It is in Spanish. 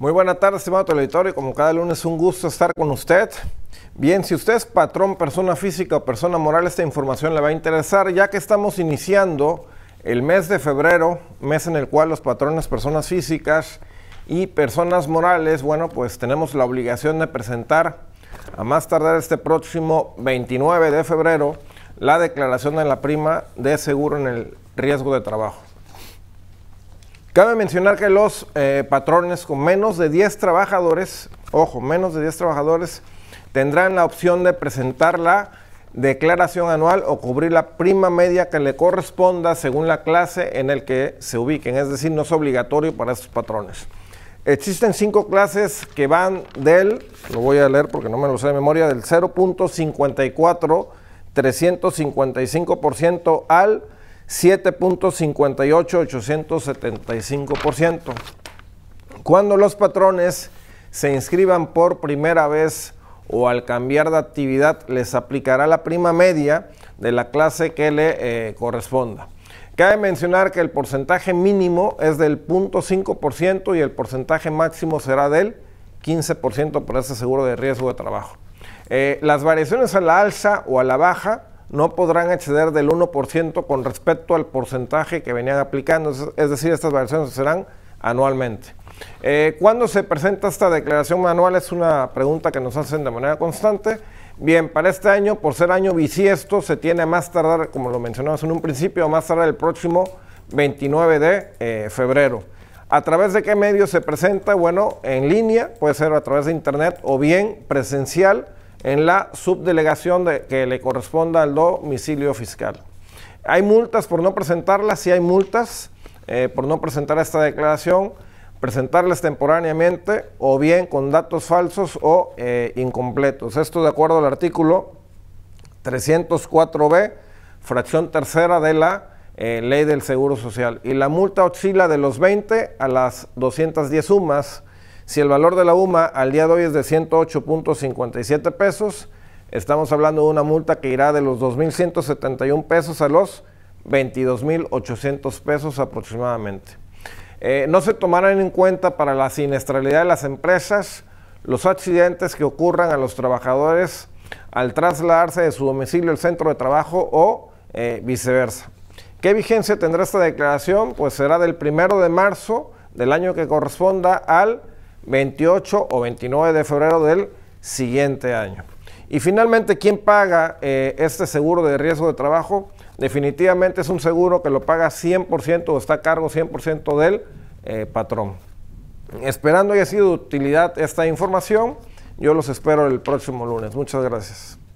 Muy buenas tardes, estimado y Como cada lunes, un gusto estar con usted. Bien, si usted es patrón, persona física o persona moral, esta información le va a interesar, ya que estamos iniciando el mes de febrero, mes en el cual los patrones, personas físicas y personas morales, bueno, pues tenemos la obligación de presentar a más tardar este próximo 29 de febrero la declaración de la prima de seguro en el riesgo de trabajo. Cabe mencionar que los eh, patrones con menos de 10 trabajadores, ojo, menos de 10 trabajadores, tendrán la opción de presentar la declaración anual o cubrir la prima media que le corresponda según la clase en el que se ubiquen, es decir, no es obligatorio para estos patrones. Existen cinco clases que van del, lo voy a leer porque no me lo sé de memoria, del 0.54, 355% al 7.58875%. Cuando los patrones se inscriban por primera vez o al cambiar de actividad les aplicará la prima media de la clase que le eh, corresponda. Cabe mencionar que el porcentaje mínimo es del 0.5% y el porcentaje máximo será del 15% por ese seguro de riesgo de trabajo. Eh, las variaciones a la alza o a la baja no podrán exceder del 1% con respecto al porcentaje que venían aplicando, es decir, estas variaciones serán anualmente. Eh, ¿Cuándo se presenta esta declaración manual? Es una pregunta que nos hacen de manera constante. Bien, para este año, por ser año bisiesto, se tiene a más tardar, como lo mencionamos en un principio, más tardar el próximo 29 de eh, febrero. ¿A través de qué medio se presenta? Bueno, en línea, puede ser a través de internet o bien presencial en la subdelegación de, que le corresponda al domicilio fiscal. Hay multas por no presentarlas, si hay multas eh, por no presentar esta declaración, presentarlas temporáneamente o bien con datos falsos o eh, incompletos. Esto de acuerdo al artículo 304b, fracción tercera de la eh, ley del Seguro Social. Y la multa oscila de los 20 a las 210 sumas si el valor de la UMA al día de hoy es de 108.57 pesos, estamos hablando de una multa que irá de los 2.171 pesos a los 22.800 pesos aproximadamente. Eh, no se tomarán en cuenta para la siniestralidad de las empresas los accidentes que ocurran a los trabajadores al trasladarse de su domicilio al centro de trabajo o eh, viceversa. ¿Qué vigencia tendrá esta declaración? Pues será del primero de marzo del año que corresponda al 28 o 29 de febrero del siguiente año. Y finalmente, ¿quién paga eh, este seguro de riesgo de trabajo? Definitivamente es un seguro que lo paga 100% o está a cargo 100% del eh, patrón. Esperando haya sido de utilidad esta información, yo los espero el próximo lunes. Muchas gracias.